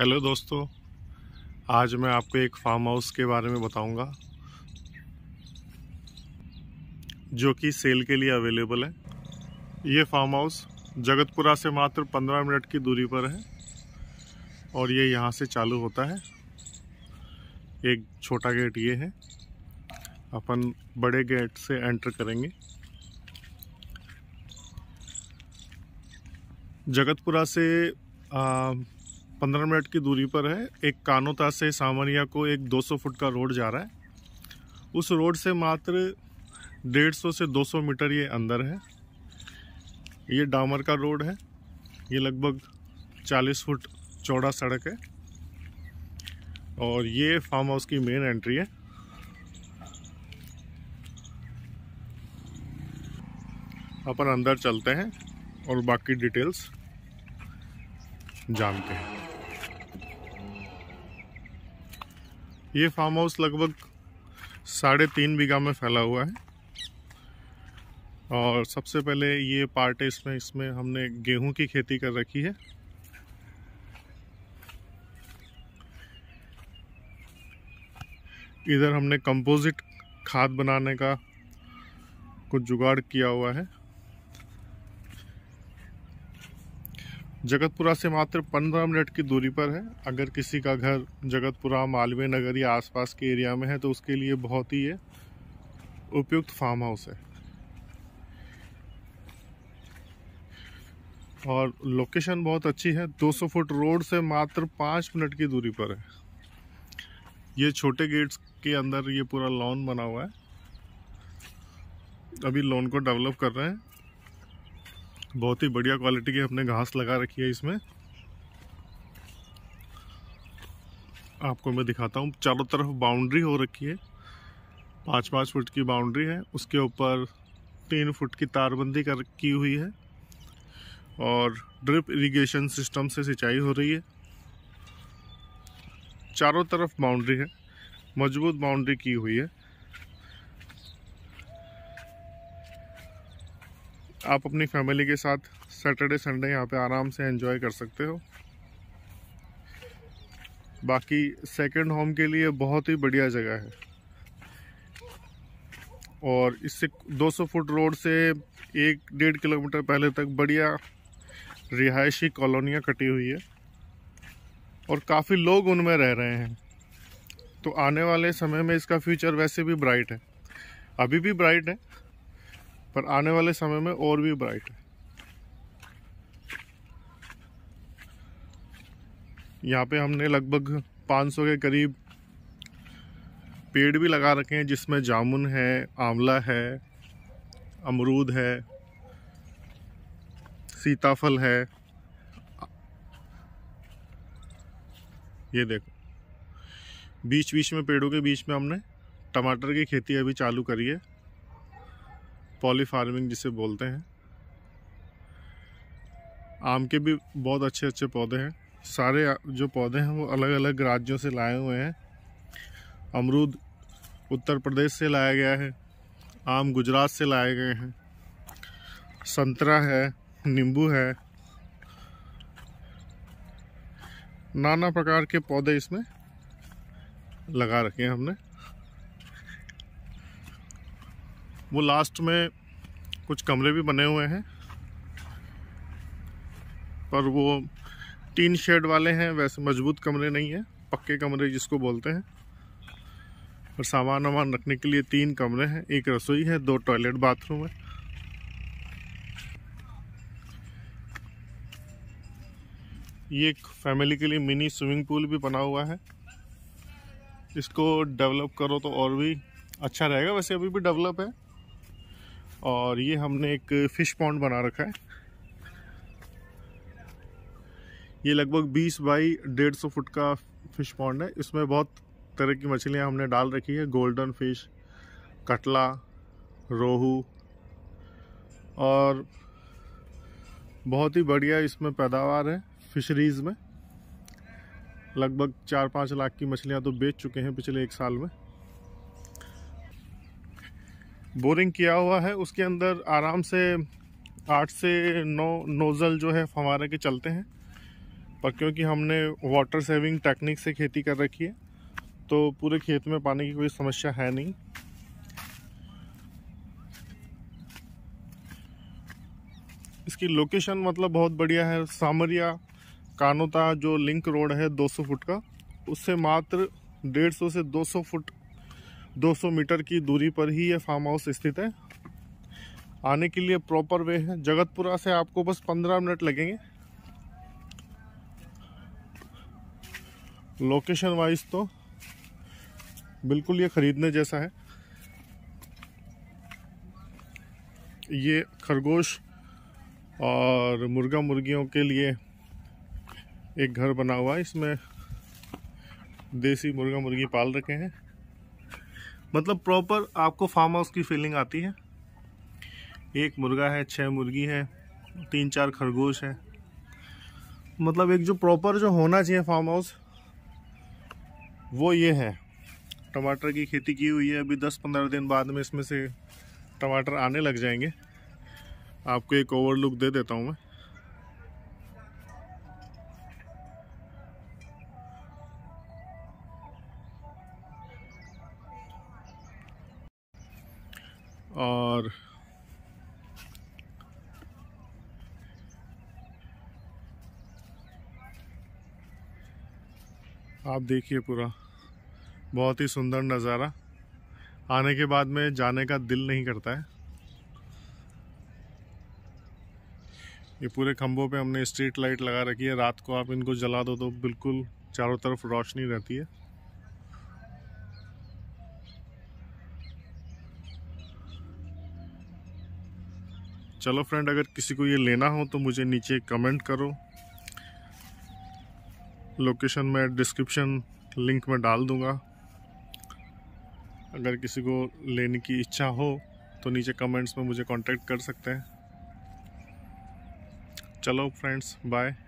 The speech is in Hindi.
हेलो दोस्तों आज मैं आपको एक फार्म हाउस के बारे में बताऊंगा जो कि सेल के लिए अवेलेबल है ये फार्म हाउस जगतपुरा से मात्र 15 मिनट की दूरी पर है और ये यहाँ से चालू होता है एक छोटा गेट ये है अपन बड़े गेट से एंटर करेंगे जगतपुरा से आ, पंद्रह मिनट की दूरी पर है एक कानोता से सामरिया को एक 200 फुट का रोड जा रहा है उस रोड से मात्र 150 से 200 मीटर ये अंदर है ये डामर का रोड है ये लगभग 40 फुट चौड़ा सड़क है और ये फार्म हाउस की मेन एंट्री है अपन अंदर चलते हैं और बाकी डिटेल्स जानते हैं ये फार्म हाउस लगभग साढ़े तीन बीघा में फैला हुआ है और सबसे पहले ये पार्ट है इसमें इसमें हमने गेहूं की खेती कर रखी है इधर हमने कंपोजिट खाद बनाने का कुछ जुगाड़ किया हुआ है जगतपुरा से मात्र 15 मिनट की दूरी पर है अगर किसी का घर जगतपुरा मालवीय नगर या आसपास के एरिया में है तो उसके लिए बहुत ही ये उपयुक्त फार्म हाउस है और लोकेशन बहुत अच्छी है 200 फुट रोड से मात्र 5 मिनट की दूरी पर है ये छोटे गेट्स के अंदर ये पूरा लॉन बना हुआ है अभी लॉन को डेवलप कर रहे हैं बहुत ही बढ़िया क्वालिटी की हमने घास लगा रखी है इसमें आपको मैं दिखाता हूँ चारों तरफ बाउंड्री हो रखी है पाँच पाँच फुट की बाउंड्री है उसके ऊपर तीन फुट की तारबंदी कर की हुई है और ड्रिप इरिगेशन सिस्टम से सिंचाई हो रही है चारों तरफ बाउंड्री है मजबूत बाउंड्री की हुई है आप अपनी फैमिली के साथ सैटरडे संडे यहाँ पे आराम से एंजॉय कर सकते हो बाकी सेकंड होम के लिए बहुत ही बढ़िया जगह है और इससे 200 फुट रोड से एक डेढ़ किलोमीटर पहले तक बढ़िया रिहायशी कॉलोनियाँ कटी हुई है और काफ़ी लोग उनमें रह रहे हैं तो आने वाले समय में इसका फ्यूचर वैसे भी ब्राइट है अभी भी ब्राइट है पर आने वाले समय में और भी ब्राइट है यहाँ पे हमने लगभग 500 के करीब पेड़ भी लगा रखे हैं जिसमें जामुन है आंवला है अमरूद है सीताफल है ये देखो बीच बीच में पेड़ों के बीच में हमने टमाटर की खेती अभी चालू करी है पॉली फार्मिंग जिसे बोलते हैं आम के भी बहुत अच्छे अच्छे पौधे हैं सारे जो पौधे हैं वो अलग अलग राज्यों से लाए हुए हैं अमरूद उत्तर प्रदेश से लाया गया है आम गुजरात से लाए गए हैं संतरा है नींबू है नाना प्रकार के पौधे इसमें लगा रखे हैं हमने वो लास्ट में कुछ कमरे भी बने हुए हैं पर वो तीन शेड वाले हैं वैसे मजबूत कमरे नहीं हैं पक्के कमरे जिसको बोलते हैं और सामान वामान रखने के लिए तीन कमरे हैं एक रसोई है दो टॉयलेट बाथरूम है ये एक फैमिली के लिए मिनी स्विमिंग पूल भी बना हुआ है इसको डेवलप करो तो और भी अच्छा रहेगा वैसे अभी भी डेवलप है और ये हमने एक फ़िश पॉन्ड बना रखा है ये लगभग 20 बाई डेढ़ सौ फुट का फ़िश पॉन्ड है इसमें बहुत तरह की मछलियाँ हमने डाल रखी है गोल्डन फिश कटला रोहू और बहुत ही बढ़िया इसमें पैदावार है फिशरीज़ में लगभग चार पाँच लाख की मछलियाँ तो बेच चुके हैं पिछले एक साल में बोरिंग किया हुआ है उसके अंदर आराम से आठ से नौ नोज़ल जो है हमारे के चलते हैं पर क्योंकि हमने वाटर सेविंग टेक्निक से खेती कर रखी है तो पूरे खेत में पानी की कोई समस्या है नहीं इसकी लोकेशन मतलब बहुत बढ़िया है सामरिया कानोता जो लिंक रोड है 200 फुट का उससे मात्र 150 से 200 फुट 200 मीटर की दूरी पर ही ये फार्म हाउस स्थित है आने के लिए प्रॉपर वे है जगतपुरा से आपको बस 15 मिनट लगेंगे लोकेशन वाइज तो बिल्कुल ये ख़रीदने जैसा है ये खरगोश और मुर्गा मुर्गियों के लिए एक घर बना हुआ है इसमें देसी मुर्गा मुर्गी पाल रखे हैं मतलब प्रॉपर आपको फार्म हाउस की फीलिंग आती है एक मुर्गा है छः मुर्गी है तीन चार खरगोश है मतलब एक जो प्रॉपर जो होना चाहिए फार्म हाउस वो ये है टमाटर की खेती की हुई है अभी दस पंद्रह दिन बाद में इसमें से टमाटर आने लग जाएंगे आपको एक ओवरलुक दे देता हूँ मैं और आप देखिए पूरा बहुत ही सुंदर नज़ारा आने के बाद में जाने का दिल नहीं करता है ये पूरे खम्भों पे हमने स्ट्रीट लाइट लगा रखी है रात को आप इनको जला दो तो बिल्कुल चारों तरफ रोशनी रहती है चलो फ्रेंड अगर किसी को ये लेना हो तो मुझे नीचे कमेंट करो लोकेशन में डिस्क्रिप्शन लिंक में डाल दूँगा अगर किसी को लेने की इच्छा हो तो नीचे कमेंट्स में मुझे कांटेक्ट कर सकते हैं चलो फ्रेंड्स बाय